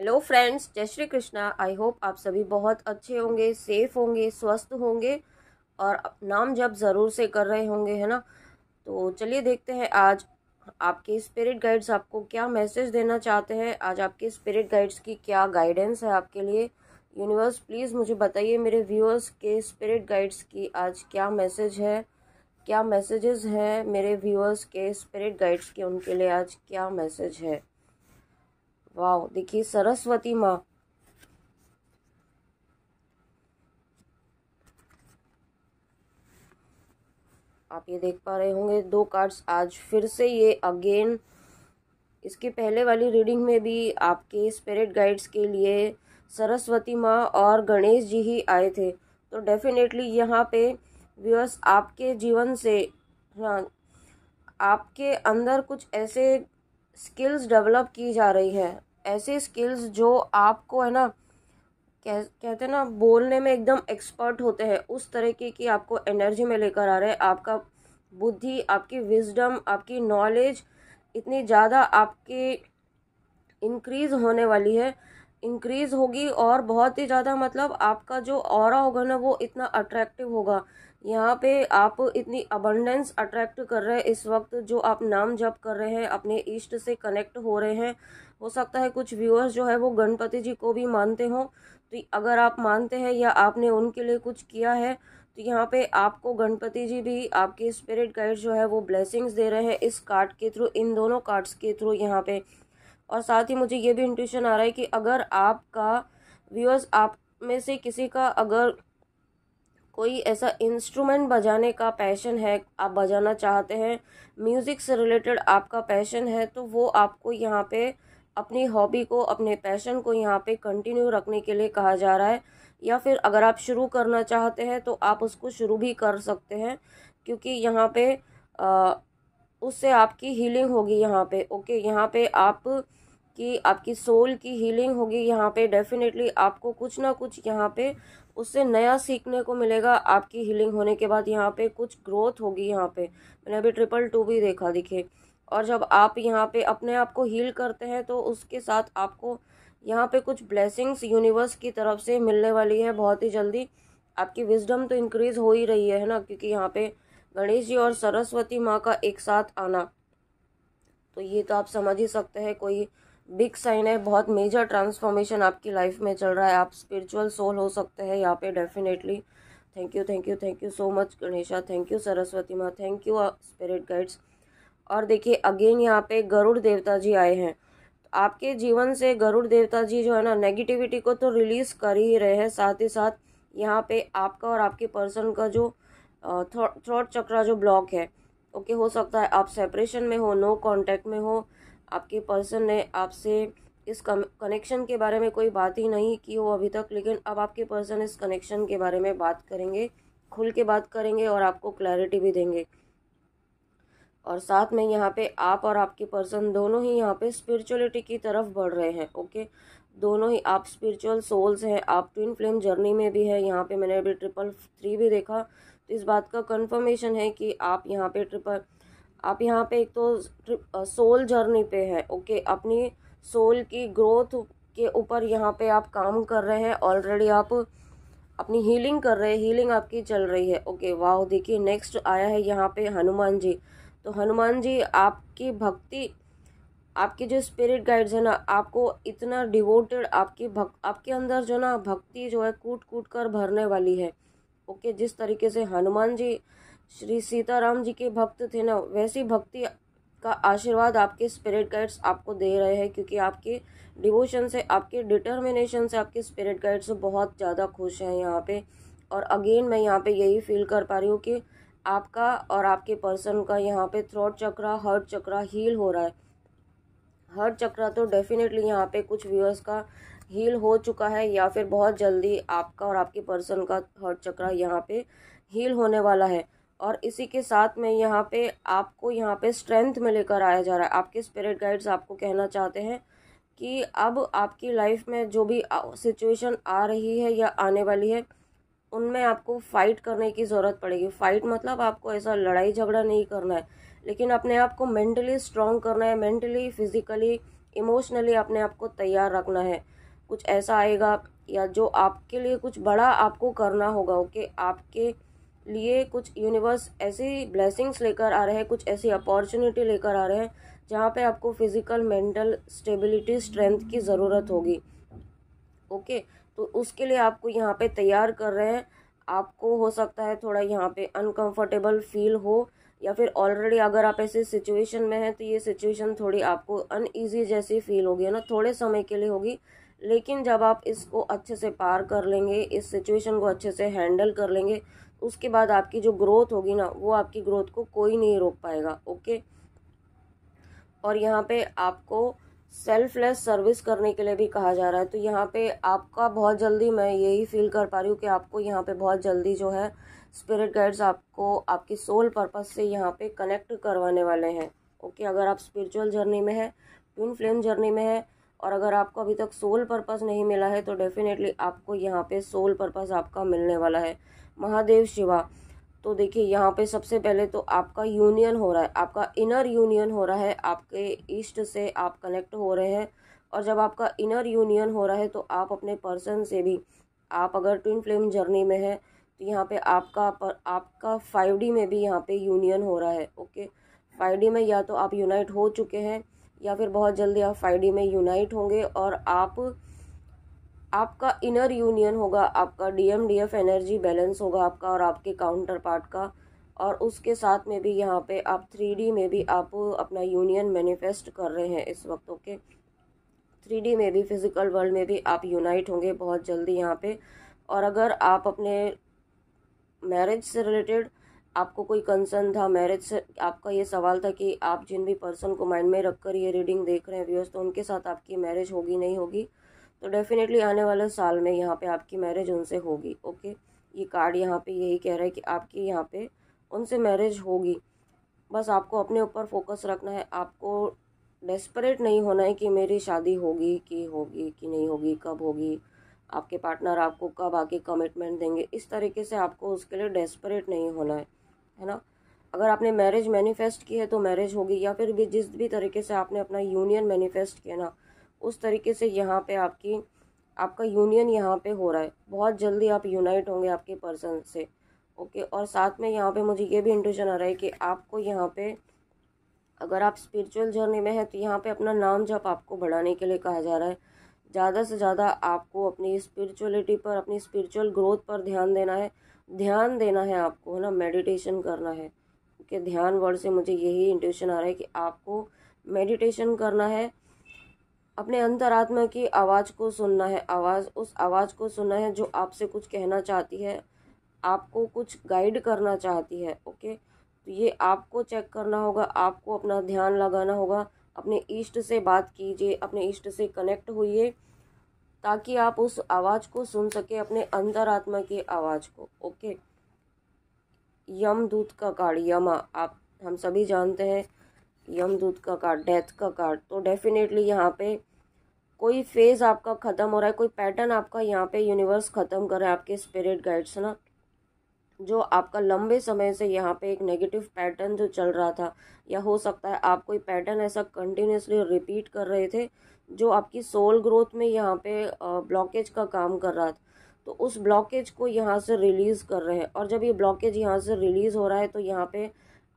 Hello friends जय Shri Krishna I hope आप सभी बहुत अच्छे होंगे सेफ होंगे स्वस्थ होंगे और नाम जब ज़रूर से कर रहे होंगे है ना तो चलिए देखते हैं आज आपके स्पिरिट गाइड्स आपको क्या मैसेज देना चाहते हैं आज आपके स्पिरिट गाइड्स की क्या गाइडेंस है आपके लिए यूनिवर्स प्लीज़ मुझे बताइए मेरे व्यूअर्स के स्पिरिट गाइड्स की आज क्या मैसेज है क्या मैसेजेस हैं मेरे व्यूअर्स के स्पिरिट गाइड्स के उनके लिए आज क्या मैसेज है वाह देखिए सरस्वती माँ आप ये देख पा रहे होंगे दो कार्ड्स आज फिर से ये अगेन इसके पहले वाली रीडिंग में भी आपके स्पिरिट गाइड्स के लिए सरस्वती माँ और गणेश जी ही आए थे तो डेफिनेटली यहाँ पे व्यूअर्स आपके जीवन से हाँ आपके अंदर कुछ ऐसे स्किल्स डेवलप की जा रही है ऐसे स्किल्स जो आपको है ना कह कहते हैं ना बोलने में एकदम एक्सपर्ट होते हैं उस तरीके की आपको एनर्जी में लेकर आ रहे हैं आपका बुद्धि आपकी विजडम आपकी नॉलेज इतनी ज़्यादा आपके इंक्रीज होने वाली है इंक्रीज होगी और बहुत ही ज़्यादा मतलब आपका जो और होगा ना वो इतना अट्रैक्टिव होगा यहाँ पे आप इतनी अबंडेंस अट्रैक्ट कर रहे हैं इस वक्त जो आप नाम जप कर रहे हैं अपने ईष्ट से कनेक्ट हो रहे हैं हो सकता है कुछ व्यूअर्स जो है वो गणपति जी को भी मानते हों तो अगर आप मानते हैं या आपने उनके लिए कुछ किया है तो यहाँ पे आपको गणपति जी भी आपके स्पिरिट गाइड जो है वो ब्लेसिंग्स दे रहे हैं इस कार्ड के थ्रू इन दोनों कार्ड्स के थ्रू यहाँ पर और साथ ही मुझे ये भी इंट्यूशन आ रहा है कि अगर आपका व्यूअर्स आप में से किसी का अगर कोई ऐसा इंस्ट्रूमेंट बजाने का पैशन है आप बजाना चाहते हैं म्यूज़िक से रिलेटेड आपका पैशन है तो वो आपको यहाँ पे अपनी हॉबी को अपने पैशन को यहाँ पे कंटिन्यू रखने के लिए कहा जा रहा है या फिर अगर आप शुरू करना चाहते हैं तो आप उसको शुरू भी कर सकते हैं क्योंकि यहाँ पे उससे आपकी हीलिंग होगी यहाँ पे ओके यहाँ पे आप कि आपकी सोल की हीलिंग होगी यहाँ पे डेफिनेटली आपको कुछ ना कुछ यहाँ पे उससे नया सीखने को मिलेगा आपकी हीलिंग होने के बाद यहाँ पे कुछ ग्रोथ होगी यहाँ पे मैंने अभी ट्रिपल टू भी देखा दिखे और जब आप यहाँ पे अपने आप को हील करते हैं तो उसके साथ आपको यहाँ पे कुछ ब्लेसिंग्स यूनिवर्स की तरफ से मिलने वाली है बहुत ही जल्दी आपकी विजडम तो इंक्रीज़ हो ही रही है ना क्योंकि यहाँ पे गणेश जी और सरस्वती माँ का एक साथ आना तो ये तो आप समझ ही सकते हैं कोई बिग साइन है बहुत मेजर ट्रांसफॉर्मेशन आपकी लाइफ में चल रहा है आप स्पिरिचुअल सोल हो सकते हैं यहाँ पे definitely thank you thank you thank you so much Ganesha thank you Saraswati माँ थैंक यू स्पिरिट गाइड्स और देखिए अगेन यहाँ पे गरुड़ देवता जी आए हैं तो आपके जीवन से गरुड़ देवता जी जो है ना नेगेटिविटी को तो रिलीज़ कर ही रहे हैं साथ ही साथ यहाँ पे आपका और आपके पर्सन का जो थ्रोट चक्रा जो ब्लॉक है ओके हो सकता है आप सेपरेशन में हो नो कांटेक्ट में हो आपके पर्सन ने आपसे इस कनेक्शन के बारे में कोई बात ही नहीं की हो अभी तक लेकिन अब आपके पर्सन इस कनेक्शन के बारे में बात करेंगे खुल के बात करेंगे और आपको क्लैरिटी भी देंगे और साथ में यहाँ पे आप और आपके पर्सन दोनों ही यहाँ पे स्पिरिचुअलिटी की तरफ बढ़ रहे हैं ओके दोनों ही आप स्पिरिचुअल सोल्स हैं आप ट्विन फ्लेम जर्नी में भी है यहाँ पे मैंने अभी ट्रिपल थ्री भी देखा इस बात का कंफर्मेशन है कि आप यहाँ पे ट्रिपर आप यहाँ पे एक तो सोल जर्नी पे है ओके अपनी सोल की ग्रोथ के ऊपर यहाँ पे आप काम कर रहे हैं ऑलरेडी आप अपनी हीलिंग कर रहे हैं हीलिंग आपकी चल रही है ओके वाह देखिए नेक्स्ट आया है यहाँ पे हनुमान जी तो हनुमान जी आपकी भक्ति आपके जो स्पिरिट गाइड्स है ना आपको इतना डिवोटेड आपकी भक्त आपके अंदर जो ना भक्ति जो है कूट कूट कर भरने वाली है ओके जिस तरीके से हनुमान जी श्री सीताराम जी के भक्त थे ना वैसी भक्ति का आशीर्वाद आपके स्पिरिट गाइड्स आपको दे रहे हैं क्योंकि आपके डिवोशन से आपके डिटर्मिनेशन से आपके स्पिरिट गाइड्स बहुत ज़्यादा खुश हैं यहाँ पे और अगेन मैं यहाँ पे यही फील कर पा रही हूँ कि आपका और आपके पर्सन का यहाँ पे throat chakra heart chakra heal हो रहा है हर्ट चक्रा तो डेफिनेटली यहाँ पे कुछ व्यूअर्स का हील हो चुका है या फिर बहुत जल्दी आपका और आपके पर्सन का थर्ड चक्रा यहाँ पे हील होने वाला है और इसी के साथ में यहाँ पे आपको यहाँ पे स्ट्रेंथ में लेकर आया जा रहा है आपके स्पिरिट गाइड्स आपको कहना चाहते हैं कि अब आपकी लाइफ में जो भी सिचुएशन आ रही है या आने वाली है उनमें आपको फ़ाइट करने की ज़रूरत पड़ेगी फ़ाइट मतलब आपको ऐसा लड़ाई झगड़ा नहीं करना है लेकिन अपने आप को मेंटली स्ट्रॉन्ग करना है मेंटली फिज़िकली इमोशनली अपने आप को तैयार रखना है कुछ ऐसा आएगा या जो आपके लिए कुछ बड़ा आपको करना होगा ओके okay? आपके लिए कुछ यूनिवर्स ऐसी ब्लेसिंग्स लेकर आ रहे हैं कुछ ऐसी अपॉर्चुनिटी लेकर आ रहे हैं जहाँ पे आपको फिज़िकल मेंटल स्टेबिलिटी स्ट्रेंथ की ज़रूरत होगी ओके okay? तो उसके लिए आपको यहाँ पे तैयार कर रहे हैं आपको हो सकता है थोड़ा यहाँ पे अनकंफर्टेबल फील हो या फिर ऑलरेडी अगर आप ऐसे सिचुएशन में हैं तो ये सिचुएशन थोड़ी आपको अनईजी जैसी फील होगी है ना थोड़े समय के लिए होगी लेकिन जब आप इसको अच्छे से पार कर लेंगे इस सिचुएशन को अच्छे से हैंडल कर लेंगे उसके बाद आपकी जो ग्रोथ होगी ना वो आपकी ग्रोथ को कोई नहीं रोक पाएगा ओके और यहाँ पे आपको सेल्फलेस सर्विस करने के लिए भी कहा जा रहा है तो यहाँ पे आपका बहुत जल्दी मैं यही फील कर पा रही हूँ कि आपको यहाँ पे बहुत जल्दी जो है स्पिरिट गाइड्स आपको आपकी सोल पर्पस से यहाँ पे कनेक्ट करवाने वाले हैं ओके अगर आप स्पिरिचुअल जर्नी में है ट्विन फ्लेम जर्नी में है और अगर आपको अभी तक सोल पर्पज़ नहीं मिला है तो डेफिनेटली आपको यहाँ पे सोल पर्पज़ आपका मिलने वाला है महादेव शिवा तो देखिए यहाँ पे सबसे पहले तो आपका यूनियन हो रहा है आपका इनर यूनियन हो रहा है आपके ईस्ट से आप कनेक्ट हो रहे हैं और जब आपका इनर यूनियन हो रहा है तो आप अपने पर्सन से भी आप अगर ट्विन फ्लेम जर्नी में है तो यहाँ पे आपका पर, आपका फाइव में भी यहाँ पे यूनियन हो रहा है ओके फाइव में या तो आप यूनाइट हो चुके हैं या फिर बहुत जल्दी आप फ्राइडे में यूनाइट होंगे और आप आपका इनर यूनियन होगा आपका डीएमडीएफ एनर्जी बैलेंस होगा आपका और आपके काउंटर पार्ट का और उसके साथ में भी यहाँ पे आप थ्री में भी आप अपना यूनियन मैनिफेस्ट कर रहे हैं इस वक्त ओके थ्री में भी फिज़िकल वर्ल्ड में भी आप यूनाइट होंगे बहुत जल्दी यहाँ पे और अगर आप अपने मैरिज से रिलेटेड आपको कोई कंसर्न था मैरिज से आपका ये सवाल था कि आप जिन भी पर्सन को माइंड में रखकर ये रीडिंग देख रहे हैं व्यूअर्स तो उनके साथ आपकी मैरिज होगी नहीं होगी तो डेफिनेटली आने वाले साल में यहाँ पे आपकी मैरिज उनसे होगी ओके ये कार्ड यहाँ पे यही कह रहा है कि आपकी यहाँ पे उनसे मैरिज होगी बस आपको अपने ऊपर फोकस रखना है आपको डेस्परेट नहीं होना है कि मेरी शादी होगी कि होगी कि नहीं होगी कब होगी आपके पार्टनर आपको कब आके कमिटमेंट देंगे इस तरीके से आपको उसके लिए डेस्परेट नहीं होना है है ना अगर आपने मैरिज मैनिफेस्ट की है तो मैरिज होगी या फिर भी जिस भी तरीके से आपने अपना यूनियन मैनिफेस्ट किया ना उस तरीके से यहाँ पे आपकी आपका यूनियन यहाँ पे हो रहा है बहुत जल्दी आप यूनाइट होंगे आपके पर्सन से ओके और साथ में यहाँ पे मुझे ये भी इंट्यूशन आ रहा है कि आपको यहाँ पे अगर आप स्पिरिचुअल जर्नी में है तो यहाँ पे अपना नाम जब आपको बढ़ाने के लिए कहा जा रहा है ज़्यादा से ज़्यादा आपको अपनी स्पिरिचुअलिटी पर अपनी स्पिरिचुअल ग्रोथ पर ध्यान देना है ध्यान देना है आपको है ना मेडिटेशन करना है कि ध्यान वर्ड से मुझे यही इंट्यूशन आ रहा है कि आपको मेडिटेशन करना है अपने अंतरात्मा की आवाज़ को सुनना है आवाज़ उस आवाज़ को सुनना है जो आपसे कुछ कहना चाहती है आपको कुछ गाइड करना चाहती है ओके तो ये आपको चेक करना होगा आपको अपना ध्यान लगाना होगा अपने ईष्ट से बात कीजिए अपने ईष्ट से कनेक्ट होइए ताकि आप उस आवाज़ को सुन सके अपने अंदर आत्मा की आवाज़ को ओके यम दूत का कार्ड यमा आप हम सभी जानते हैं यम दूत का कार्ड डेथ का कार्ड तो डेफिनेटली यहाँ पे कोई फेज़ आपका ख़त्म हो रहा है कोई पैटर्न आपका यहाँ पे यूनिवर्स ख़त्म कर रहा है आपके स्पिरिट गाइड्स ना जो आपका लंबे समय से यहाँ पे एक नेगेटिव पैटर्न जो चल रहा था या हो सकता है आप कोई पैटर्न ऐसा कंटिन्यूसली रिपीट कर रहे थे जो आपकी सोल ग्रोथ में यहाँ पे ब्लॉकेज का काम कर रहा था तो उस ब्लॉकेज को यहाँ से रिलीज़ कर रहे हैं और जब ये ब्लॉकेज यहाँ से रिलीज़ हो रहा है तो यहाँ पे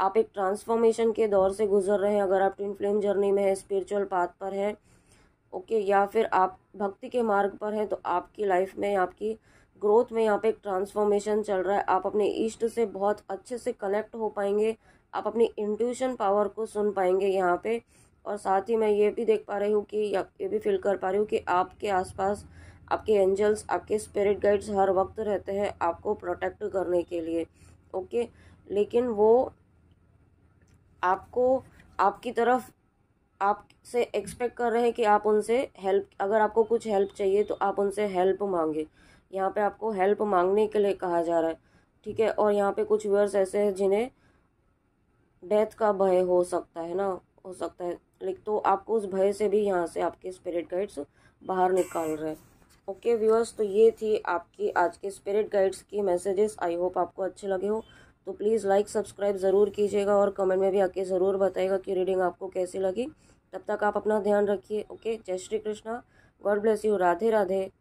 आप एक ट्रांसफॉर्मेशन के दौर से गुजर रहे हैं अगर आप ट्विन फ्लेम जर्नी में है स्पिरिचुअल पाथ पर है ओके या फिर आप भक्ति के मार्ग पर हैं तो आपकी लाइफ में आपकी ग्रोथ में यहाँ पे एक ट्रांसफॉर्मेशन चल रहा है आप अपने ईष्ट से बहुत अच्छे से कनेक्ट हो पाएंगे आप अपनी इंट्यूशन पावर को सुन पाएंगे यहाँ पर और साथ ही मैं ये भी देख पा रही हूँ कि ये भी फील कर पा रही हूँ कि आपके आसपास आपके एंजल्स आपके स्पिरिट गाइड्स हर वक्त रहते हैं आपको प्रोटेक्ट करने के लिए ओके लेकिन वो आपको आपकी तरफ आपसे एक्सपेक्ट कर रहे हैं कि आप उनसे हेल्प अगर आपको कुछ हेल्प चाहिए तो आप उनसे हेल्प मांगे यहाँ पे आपको हेल्प मांगने के लिए कहा जा रहा है ठीक है और यहाँ पे कुछ व्यूअर्स ऐसे हैं जिन्हें डेथ का भय हो सकता है ना हो सकता है लाइक तो आपको उस भय से भी यहाँ से आपके स्पिरिट गाइड्स बाहर निकाल रहे हैं ओके व्यूअर्स तो ये थी आपकी आज के स्पिरिट गाइड्स की मैसेजेस आई होप आपको अच्छे लगे हो तो प्लीज़ लाइक सब्सक्राइब ज़रूर कीजिएगा और कमेंट में भी आके ज़रूर बताएगा कि रीडिंग आपको कैसी लगी तब तक आप अपना ध्यान रखिए ओके जय Shri Krishna god bless you Radhe Radhe